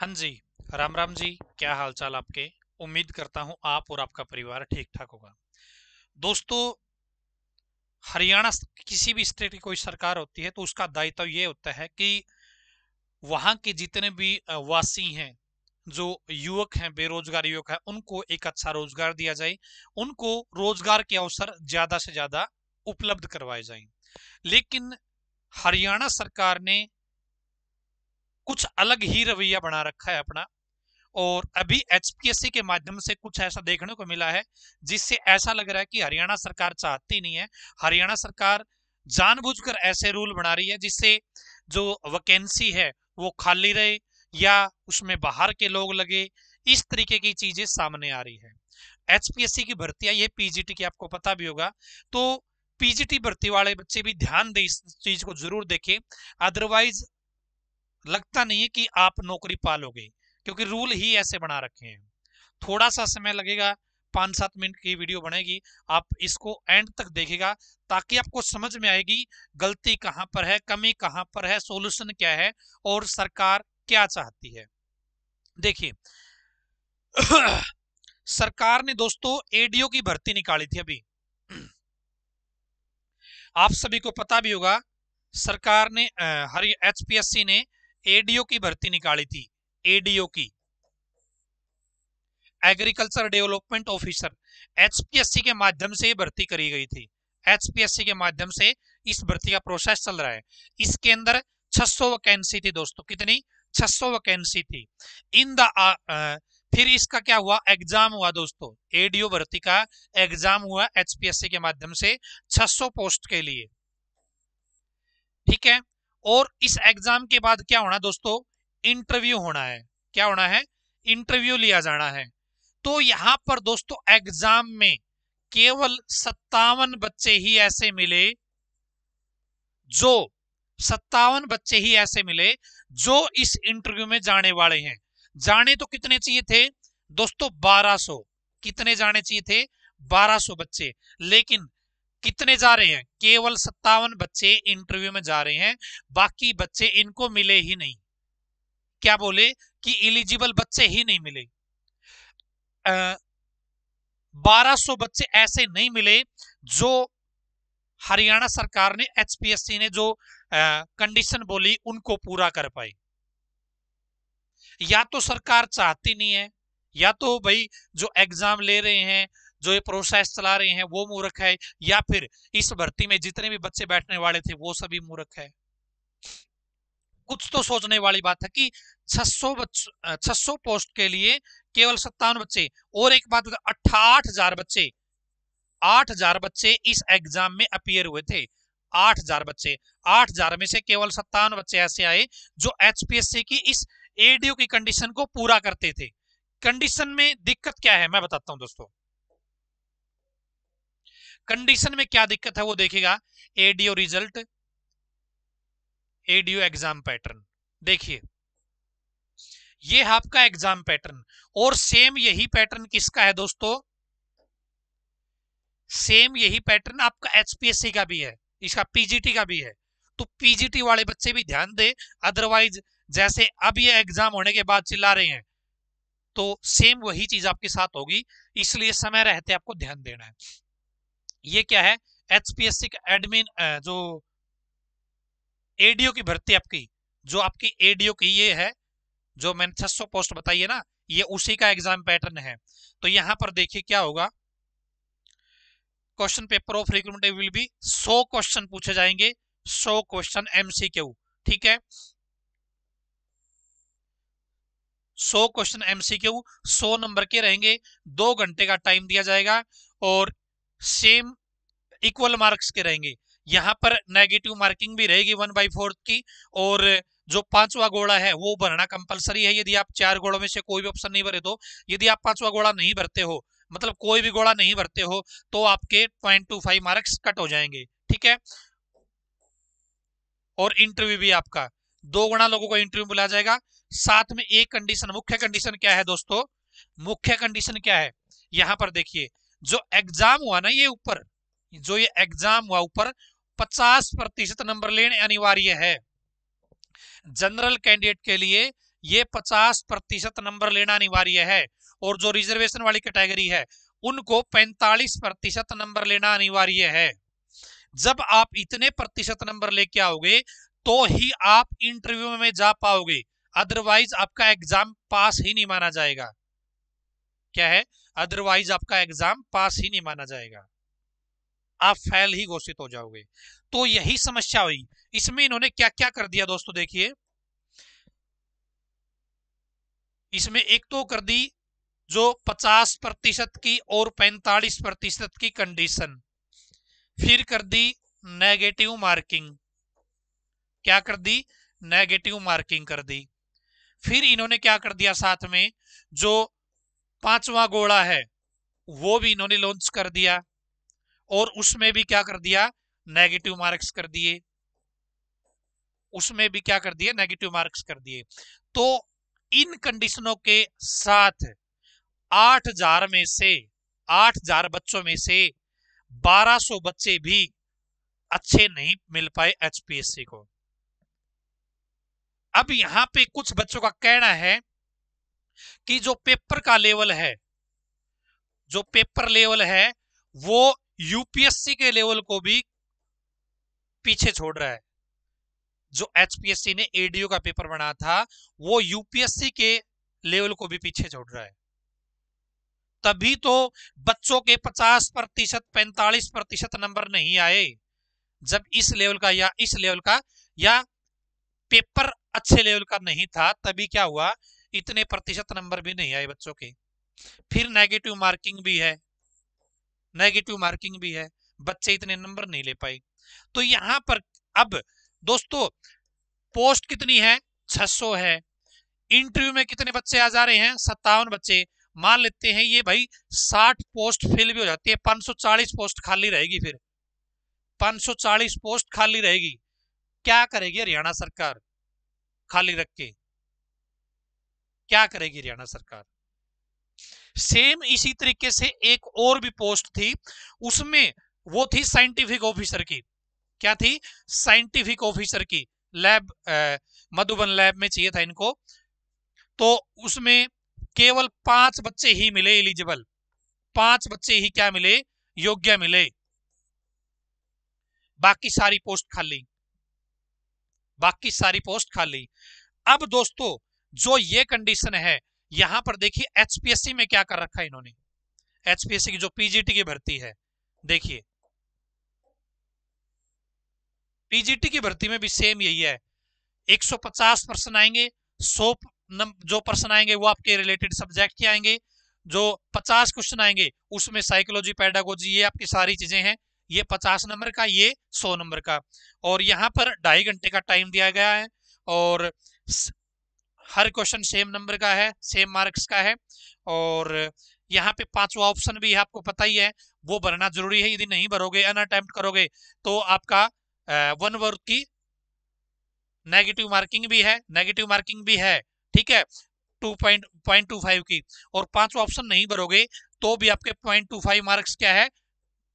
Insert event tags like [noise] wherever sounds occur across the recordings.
हाँ जी राम राम जी क्या हालचाल आपके उम्मीद करता हूँ आप और आपका परिवार ठीक ठाक होगा दोस्तों हरियाणा किसी भी स्टेट की कोई सरकार होती है तो उसका दायित्व ये होता है कि वहाँ के जितने भी वासी हैं जो युवक हैं बेरोजगार युवक हैं उनको एक अच्छा रोजगार दिया जाए उनको रोजगार के अवसर ज्यादा से ज्यादा उपलब्ध करवाए जाए लेकिन हरियाणा सरकार ने कुछ अलग ही रवैया बना रखा है अपना और अभी एचपीएससी के माध्यम से कुछ ऐसा देखने को मिला है जिससे ऐसा लग रहा है कि हरियाणा सरकार चाहती नहीं है हरियाणा सरकार जानबूझकर ऐसे रूल बना रही है जिससे जो वैकेंसी है वो खाली रहे या उसमें बाहर के लोग लगे इस तरीके की चीजें सामने आ रही है एचपीएससी की आई ये पीजीटी की आपको पता भी होगा तो पीजीटी भर्ती वाले बच्चे भी ध्यान दे इस चीज को जरूर देखें अदरवाइज लगता नहीं है कि आप नौकरी पालोगे क्योंकि रूल ही ऐसे बना रखे हैं थोड़ा सा समय लगेगा पाँच सात मिनट की वीडियो बनेगी आप इसको एंड तक देखेगा ताकि आपको समझ में आएगी गलती कहां पर है कमी कहां पर है सॉल्यूशन क्या है और सरकार क्या चाहती है देखिए [coughs] सरकार ने दोस्तों एडीओ की भर्ती निकाली थी अभी आप सभी को पता भी होगा सरकार ने हरी एचपीएससी ने एडीओ की भर्ती निकाली थी एडीओ की एग्रीकल्चर डेवलपमेंट ऑफिसर एचपीएससी के माध्यम से भर्ती करी गई थी एचपीएससी के माध्यम से इस भर्ती का प्रोसेस चल रहा है इसके अंदर 600 वैकेंसी थी दोस्तों कितनी 600 वैकेंसी थी इन द फिर इसका क्या हुआ एग्जाम हुआ दोस्तों एडीओ भर्ती का एग्जाम हुआ एचपीएससी के माध्यम से 600 पोस्ट के लिए और इस एग्जाम के बाद क्या होना दोस्तों इंटरव्यू होना है क्या होना है इंटरव्यू लिया जाना है तो यहां पर दोस्तों एग्जाम में केवल सत्तावन बच्चे ही ऐसे मिले जो सत्तावन बच्चे ही ऐसे मिले जो इस इंटरव्यू में जाने वाले हैं जाने तो कितने चाहिए थे दोस्तों 1200 कितने जाने चाहिए थे 1200 बच्चे लेकिन कितने जा रहे हैं केवल सत्तावन बच्चे इंटरव्यू में जा रहे हैं बाकी बच्चे इनको मिले ही नहीं क्या बोले कि इलिजिबल बच्चे ही नहीं मिले बारह सौ बच्चे ऐसे नहीं मिले जो हरियाणा सरकार ने एचपीएससी ने जो कंडीशन बोली उनको पूरा कर पाए या तो सरकार चाहती नहीं है या तो भाई जो एग्जाम ले रहे हैं जो ये प्रोसेस चला रहे हैं वो मूर्ख है या फिर इस भर्ती में जितने भी बच्चे बैठने वाले थे वो सभी मूर्ख है कुछ तो सोचने वाली बात है कि 600 बच्चों 600 पोस्ट के लिए केवल सत्तावन बच्चे और एक बात अठाठ हजार बच्चे आठ हजार बच्चे इस एग्जाम में अपियर हुए थे आठ हजार बच्चे आठ हजार में से केवल सत्तावन बच्चे ऐसे आए जो एचपीएससी की इस एडीओ की कंडीशन को पूरा करते थे कंडीशन में दिक्कत क्या है मैं बताता हूं दोस्तों कंडीशन में क्या दिक्कत है वो देखेगा ADO result ADO exam pattern देखिए ये आपका एग्जाम पैटर्न और सेम यही पैटर्न किसका है दोस्तों सेम यही पैटर्न आपका एचपीएससी का भी है इसका पीजीटी का भी है तो पीजीटी वाले बच्चे भी ध्यान दे अदरवाइज जैसे अब ये एग्जाम होने के बाद चिल्ला रहे हैं तो सेम वही चीज आपके साथ होगी इसलिए समय रहते आपको ध्यान देना है ये क्या है एचपीएससी का एडमिन जो एडीओ की भर्ती आपकी जो आपकी एडीओ की ये है जो मैंने छह सौ पोस्ट बताई है ना ये उसी का एग्जाम पैटर्न है तो यहां पर देखिए क्या होगा question paper of recruitment will be सौ क्वेश्चन पूछे जाएंगे सौ क्वेश्चन एमसीक्यू ठीक है सौ क्वेश्चन एमसीक्यू सौ नंबर के रहेंगे दो घंटे का टाइम दिया जाएगा और सेम इक्वल मार्क्स के रहेंगे यहाँ पर नेगेटिव मार्किंग भी रहेगी वन बाई फोर्थ की और जो पांचवा घोड़ा है वो भरना कंपलसरी है यदि आप चार घोड़ों में से कोई भी ऑप्शन नहीं भरे तो यदि आप पांचवा घोड़ा नहीं भरते हो मतलब कोई भी घोड़ा नहीं भरते हो तो आपके point two five marks cut हो जाएंगे ठीक है और इंटरव्यू भी आपका दो गुणा लोगों को इंटरव्यू बुलाया जाएगा साथ में एक कंडीशन मुख्य कंडीशन क्या है दोस्तों मुख्य कंडीशन क्या है यहां पर देखिए जो एग्जाम हुआ ना ये ऊपर जो ये एग्जाम हुआ ऊपर 50 प्रतिशत नंबर लेने अनिवार्य है जनरल कैंडिडेट के लिए ये 50 प्रतिशत नंबर लेना अनिवार्य है और जो रिजर्वेशन वाली कैटेगरी है उनको 45 प्रतिशत नंबर लेना अनिवार्य है जब आप इतने प्रतिशत नंबर लेके आओगे तो ही आप इंटरव्यू में जा पाओगे अदरवाइज आपका एग्जाम पास ही नहीं माना जाएगा क्या है अदरवाइज आपका एग्जाम पास ही नहीं माना जाएगा आप फेल ही घोषित हो जाओगे तो यही समस्या हुई इसमें इन्होंने क्या क्या कर दिया दोस्तों देखिए इसमें एक तो कर दी जो 50 प्रतिशत की और 45 प्रतिशत की कंडीशन फिर कर दी नेगेटिव मार्किंग क्या कर दी नेगेटिव मार्किंग कर दी फिर इन्होंने क्या कर दिया साथ में जो पांचवा गोड़ा है वो भी इन्होंने लॉन्च कर दिया और उसमें भी क्या कर दिया नेगेटिव मार्क्स कर दिए उसमें भी क्या कर दिए नेगेटिव मार्क्स कर दिए तो इन कंडीशनों के साथ आठ हजार में से आठ हजार बच्चों में से बारह सौ बच्चे भी अच्छे नहीं मिल पाए एचपीएससी को अब यहां पे कुछ बच्चों का कहना है कि जो पेपर का लेवल है जो पेपर लेवल है वो यूपीएससी के लेवल को भी पीछे छोड़ रहा है जो एचपीएससी ने एडीओ का पेपर बना था वो यूपीएससी के लेवल को भी पीछे छोड़ रहा है तभी तो बच्चों के 50 प्रतिशत पैंतालीस प्रतिशत नंबर नहीं आए जब इस लेवल का या इस लेवल का या पेपर अच्छे लेवल का नहीं था तभी क्या हुआ इतने प्रतिशत नंबर भी नहीं आए बच्चों के फिर नेगेटिव मार्किंग भी है नेगेटिव मार्किंग भी है बच्चे इतने नंबर नहीं ले पाए तो यहां पर अब दोस्तों पोस्ट कितनी है 600 है इंटरव्यू में कितने बच्चे आ जा रहे हैं सत्तावन बच्चे मान लेते हैं ये भाई 60 पोस्ट फिल भी हो जाती है 540 पोस्ट खाली रहेगी फिर 540 पोस्ट खाली रहेगी क्या करेगी हरियाणा सरकार खाली रख के क्या करेगी हरियाणा सरकार सेम इसी तरीके से एक और भी पोस्ट थी उसमें वो थी साइंटिफिक ऑफिसर की क्या थी साइंटिफिक ऑफिसर की लैब मधुबन लैब में चाहिए था इनको तो उसमें केवल पांच बच्चे ही मिले एलिजिबल पांच बच्चे ही क्या मिले योग्य मिले बाकी सारी पोस्ट खाली बाकी सारी पोस्ट खाली अब दोस्तों जो ये कंडीशन है यहां पर देखिए एचपीएससी में क्या कर रखा है इन्होंने एचपीएससी की जो पीजीटी की भर्ती है देखिए पीजीटी की भर्ती में भी सेम यही है 150 पर्सन आएंगे 100 जो पर्सन आएंगे वो आपके रिलेटेड सब्जेक्ट के आएंगे जो 50 क्वेश्चन आएंगे उसमें साइकोलॉजी पैडागोजी ये आपकी सारी चीजें हैं ये 50 नंबर का ये 100 नंबर का और यहाँ पर ढाई घंटे का टाइम दिया गया है और हर क्वेश्चन सेम नंबर का है सेम मार्क्स का है और यहाँ पे पांचवा ऑप्शन भी आपको पता ही है वो भरना जरूरी है यदि नहीं भरोगे अन अटेम्प्ट करोगे तो आपका वन वर्क की नेगेटिव मार्किंग भी है नेगेटिव मार्किंग भी है ठीक है two point point two five की और पांचवा ऑप्शन नहीं भरोगे तो भी आपके पॉइंट टू फाइव मार्क्स क्या है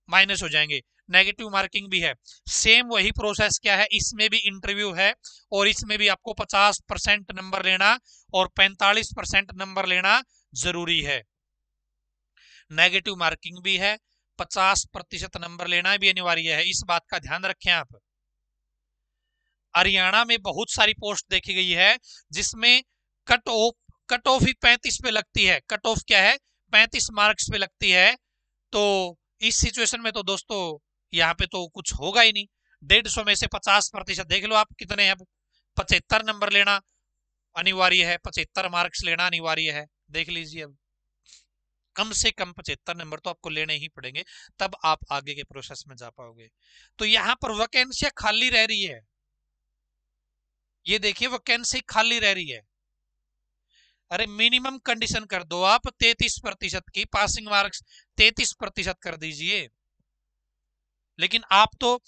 माइनस हो जाएंगे नेगेटिव मार्किंग भी है सेम वही प्रोसेस क्या है इसमें भी इंटरव्यू है और इसमें भी आपको 50 परसेंट नंबर लेना और 45 परसेंट नंबर लेना जरूरी है नेगेटिव मार्किंग भी है 50 प्रतिशत नंबर लेना भी अनिवार्य है इस बात का ध्यान रखें आप हरियाणा में बहुत सारी पोस्ट देखी गई है जिसमें कट ऑफ कट ऑफ ही पैंतीस पे लगती है कट ऑफ क्या है पैंतीस मार्क्स पे लगती है तो इस सिचुएशन में तो दोस्तों यहाँ पे तो कुछ होगा ही नहीं डेढ़ सौ में से पचास प्रतिशत देख लो आप कितने हैं पचहत्तर नंबर लेना अनिवार्य है पचहत्तर मार्क्स लेना अनिवार्य है देख लीजिए अब कम से कम पचहत्तर नंबर तो आपको लेने ही पड़ेंगे तब आप आगे के प्रोसेस में जा पाओगे तो यहाँ पर वैकेंसियां खाली रह रही है ये देखिए वैकेंसी खाली रह रही है अरे मिनिमम कंडीशन कर दो आप तैतीस प्रतिशत की पासिंग मार्क्स तैतीस प्रतिशत कर दीजिए लेकिन आप तो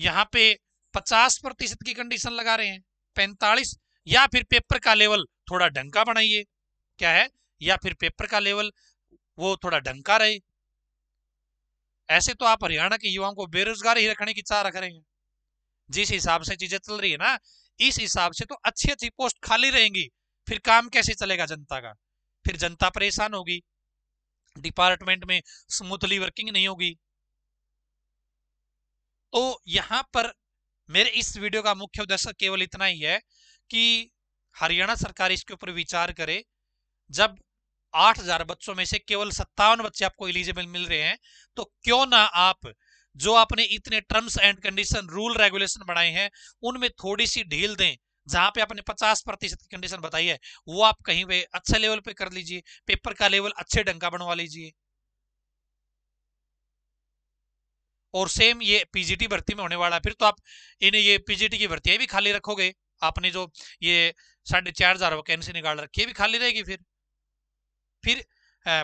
यहाँ पे पचास प्रतिशत की कंडीशन लगा रहे हैं पैंतालीस या फिर पेपर का लेवल थोड़ा डंका बनाइए क्या है या फिर पेपर का लेवल वो थोड़ा डंका रहे ऐसे तो आप हरियाणा के युवाओं को बेरोजगार ही रखने की चाह रख रहे हैं जिस हिसाब से चीजें चल रही है ना इस हिसाब से तो अच्छी अच्छी पोस्ट खाली रहेंगी फिर काम कैसे चलेगा जनता का फिर जनता परेशान होगी डिपार्टमेंट में स्मूथली वर्किंग नहीं होगी तो यहां पर मेरे इस वीडियो का मुख्य उद्देश्य केवल इतना ही है कि हरियाणा सरकार इसके ऊपर विचार करे जब 8000 बच्चों में से केवल सत्तावन बच्चे आपको एलिजिबल मिल रहे हैं तो क्यों ना आप जो आपने इतने terms and condition rule regulation बनाए हैं उनमें थोड़ी सी ढील दें जहां पे आपने 50 प्रतिशत की कंडीशन बताई है वो आप कहीं पे अच्छे लेवल पे कर लीजिए पेपर का लेवल अच्छे ढंग का बनवा लीजिए और सेम ये पीजीटी भर्ती में होने वाला है फिर तो आप इन्हें ये पीजीटी की भर्तियां भी खाली रखोगे आपने जो ये साढ़े चार हजार वैकेंसी निकाल रखी है भी खाली रहेगी फिर फिर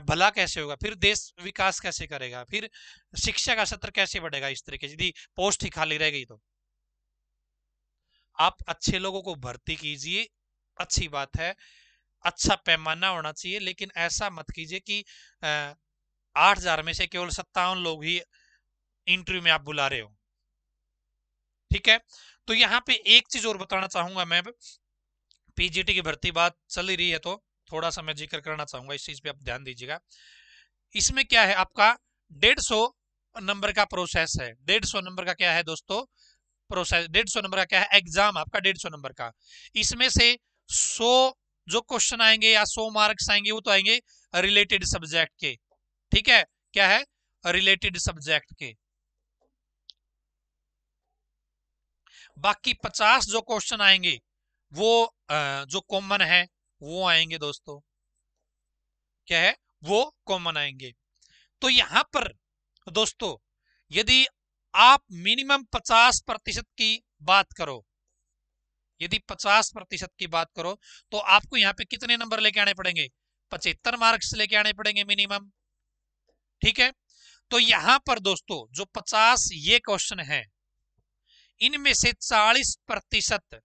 भला कैसे होगा फिर देश विकास कैसे करेगा फिर शिक्षा का सत्र कैसे बढ़ेगा इस तरीके से यदि पोस्ट ही खाली रह गई तो आप अच्छे लोगों को भर्ती कीजिए अच्छी बात है अच्छा पैमाना होना चाहिए लेकिन ऐसा मत कीजिए कि आठ हजार में से केवल सत्तावन लोग ही इंटरव्यू में आप बुला रहे हो ठीक है तो यहाँ पे एक चीज और बताना चाहूंगा मैं पीजीटी की भर्ती बात चल रही है तो थोड़ा सा मैं जिक्र करना चाहूंगा इस चीज पे आप ध्यान दीजिएगा इसमें क्या है आपका डेढ़ सौ नंबर का प्रोसेस है डेढ़ सौ नंबर का क्या है दोस्तों प्रोसेस डेढ़ सौ नंबर का क्या है एग्जाम आपका डेढ़ सौ नंबर का इसमें से सौ जो क्वेश्चन आएंगे या सौ मार्क्स आएंगे वो तो आएंगे रिलेटेड सब्जेक्ट के ठीक है क्या है रिलेटेड सब्जेक्ट के बाकी पचास जो क्वेश्चन आएंगे वो जो कॉमन है वो आएंगे दोस्तों क्या है वो कॉमन आएंगे तो यहां पर दोस्तों यदि आप मिनिमम पचास प्रतिशत की बात करो यदि पचास प्रतिशत की बात करो तो आपको यहां पे कितने नंबर लेके आने पड़ेंगे पचहत्तर मार्क्स लेके आने पड़ेंगे मिनिमम ठीक है तो यहां पर दोस्तों जो पचास ये क्वेश्चन है इनमें से 40 प्रतिशत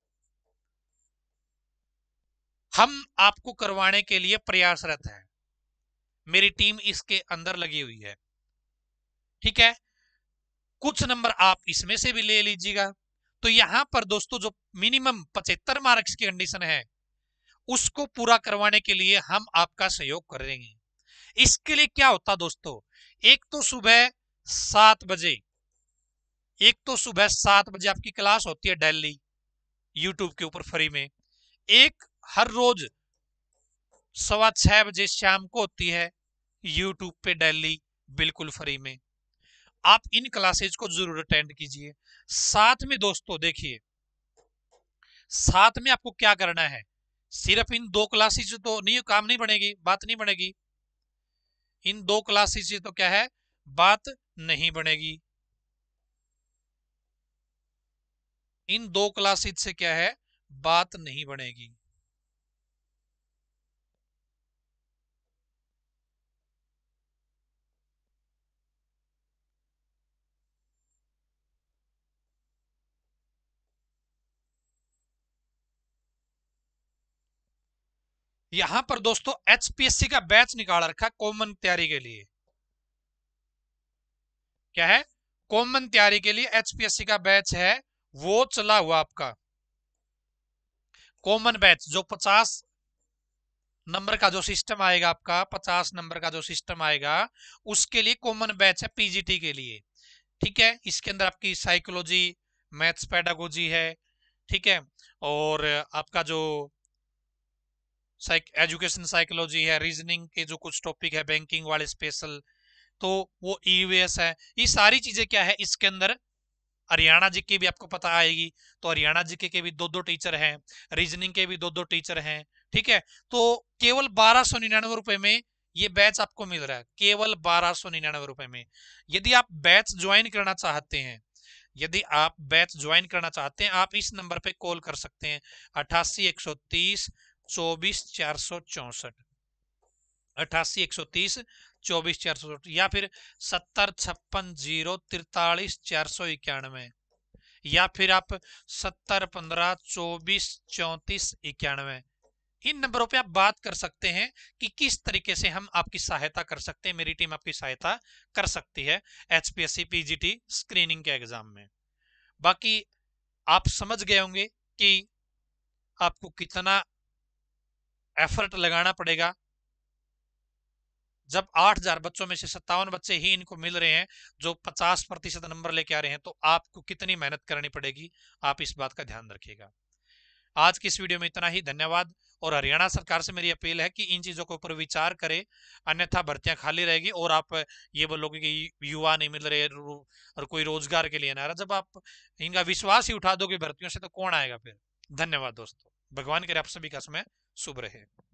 हम आपको करवाने के लिए प्रयासरत हैं मेरी टीम इसके अंदर लगी हुई है ठीक है कुछ नंबर आप इसमें से भी ले लीजिएगा तो यहां पर दोस्तों जो मिनिमम पचहत्तर मार्क्स की कंडीशन है उसको पूरा करवाने के लिए हम आपका सहयोग करेंगे इसके लिए क्या होता दोस्तों एक तो सुबह सात बजे एक तो सुबह सात बजे आपकी क्लास होती है डेली यूट्यूब के ऊपर फ्री में एक हर रोज सवा छह बजे शाम को होती है यूट्यूब पे डेली बिल्कुल फ्री में आप इन क्लासेज को जरूर अटेंड कीजिए साथ में दोस्तों देखिए साथ में आपको क्या करना है सिर्फ इन दो क्लासेज तो नहीं काम नहीं बनेगी बात नहीं बनेगी इन दो क्लासेज तो क्या है बात नहीं बनेगी इन दो क्लासिज से क्या है बात नहीं बनेगी यहां पर दोस्तों एचपीएससी का बैच निकाल रखा कॉमन तैयारी के लिए क्या है कॉमन तैयारी के लिए एचपीएससी का बैच है वो चला हुआ आपका कॉमन बैच जो पचास नंबर का जो सिस्टम आएगा आपका पचास नंबर का जो सिस्टम आएगा उसके लिए कॉमन बैच है पीजीटी के लिए ठीक है इसके अंदर आपकी साइकोलॉजी मैथ्स पैडागोजी है ठीक है और आपका जो एजुकेशन साइकोलॉजी है रीजनिंग के जो कुछ टॉपिक है बैंकिंग वाले स्पेशल तो वो ईवीएस e है ये सारी चीजें क्या है इसके अंदर हरियाणा जीके भी आपको पता आएगी तो हरियाणा जीके के भी दो दो टीचर हैं रीजनिंग के भी दो दो टीचर हैं ठीक है तो केवल बारह सौ निन्यानवे रुपए में ये बैच आपको मिल रहा है केवल बारह सौ निन्यानवे रुपए में यदि आप बैच ज्वाइन करना चाहते हैं यदि आप बैच ज्वाइन करना चाहते हैं आप इस नंबर पे कॉल कर सकते हैं अठासी एक सौ तीस चौबीस चार सौ चौसठ अठासी एक सौ तीस चौबीस चार सौ या फिर सत्तर छप्पन जीरो तिरतालीस चार सौ इक्यानवे या फिर आप सत्तर पंद्रह चौबीस चौंतीस इक्यानवे इन नंबरों पे आप बात कर सकते हैं कि किस तरीके से हम आपकी सहायता कर सकते हैं मेरी टीम आपकी सहायता कर सकती है एचपीएससी पीजीटी स्क्रीनिंग के एग्जाम में बाकी आप समझ गए होंगे कि आपको कितना एफर्ट लगाना पड़ेगा जब 8000 बच्चों में से सत्तावन बच्चे ही इनको मिल रहे हैं जो 50 प्रतिशत नंबर लेके आ रहे हैं तो आपको कितनी मेहनत करनी पड़ेगी आप इस बात का ध्यान रखिएगा आज की इस वीडियो में इतना ही धन्यवाद और हरियाणा सरकार से मेरी अपील है कि इन चीज़ों के ऊपर विचार करें अन्यथा भर्तियां खाली रहेगी और आप ये बोलोगे कि युवा नहीं मिल रहे और कोई रोजगार के लिए ना रहा जब आप इनका विश्वास ही उठा दोगे भर्तियों से तो कौन आएगा फिर धन्यवाद दोस्तों भगवान करे आप सभी का समय शुभ रहे